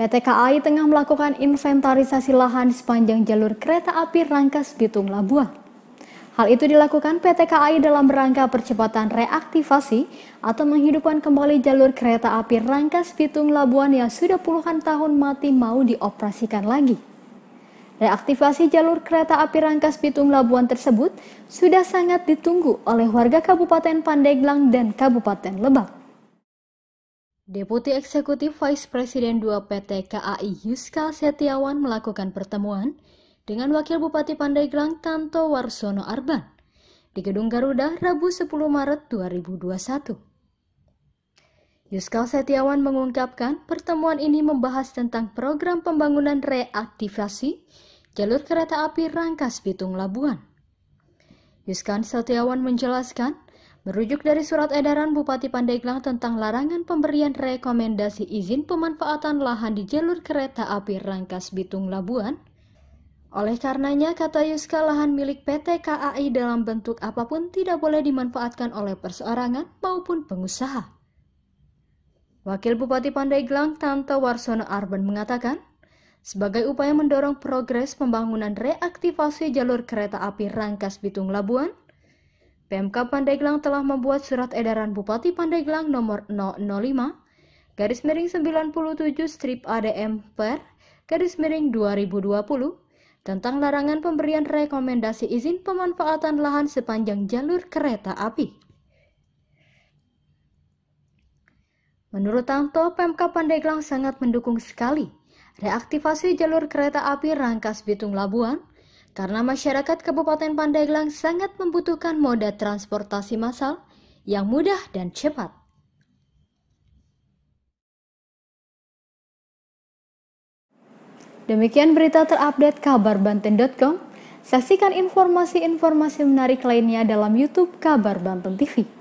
PT KAI tengah melakukan inventarisasi lahan sepanjang jalur kereta api Rangkas Bitung Labuan. Hal itu dilakukan PT KAI dalam rangka percepatan reaktivasi atau menghidupkan kembali jalur kereta api Rangkas Bitung Labuan yang sudah puluhan tahun mati mau dioperasikan lagi. Reaktivasi jalur kereta api Rangkas Bitung Labuan tersebut sudah sangat ditunggu oleh warga Kabupaten Pandeglang dan Kabupaten Lebak. Deputi Eksekutif Vice President 2 PT KAI Yuskal Setiawan melakukan pertemuan dengan Wakil Bupati Pandeglang Tanto Warsono Arban di Gedung Garuda Rabu 10 Maret 2021. Yuskal Setiawan mengungkapkan pertemuan ini membahas tentang program pembangunan reaktivasi jalur kereta api Rangkas Bitung Labuan. Yuskal Setiawan menjelaskan Merujuk dari surat edaran Bupati Pandeglang tentang larangan pemberian rekomendasi izin pemanfaatan lahan di jalur kereta api Rangkas Bitung Labuan, oleh karenanya, kata Yuska, lahan milik PT KAI dalam bentuk apapun tidak boleh dimanfaatkan oleh perseorangan maupun pengusaha. Wakil Bupati Pandeglang, Tanto Warsono Arben mengatakan, sebagai upaya mendorong progres pembangunan reaktivasi jalur kereta api Rangkas Bitung Labuan, PMK Pandeglang telah membuat surat edaran Bupati Pandeglang nomor 005 garis miring 97 strip ADM per garis miring 2020 tentang larangan pemberian rekomendasi izin pemanfaatan lahan sepanjang jalur kereta api. Menurut Tanto, PMK Pandeglang sangat mendukung sekali reaktivasi jalur kereta api Rangkas Bitung Labuan karena masyarakat Kabupaten Pandeglang sangat membutuhkan moda transportasi massal yang mudah dan cepat. Demikian berita terupdate kabar Banten.com. Saksikan informasi-informasi menarik lainnya dalam YouTube Kabar Banten TV.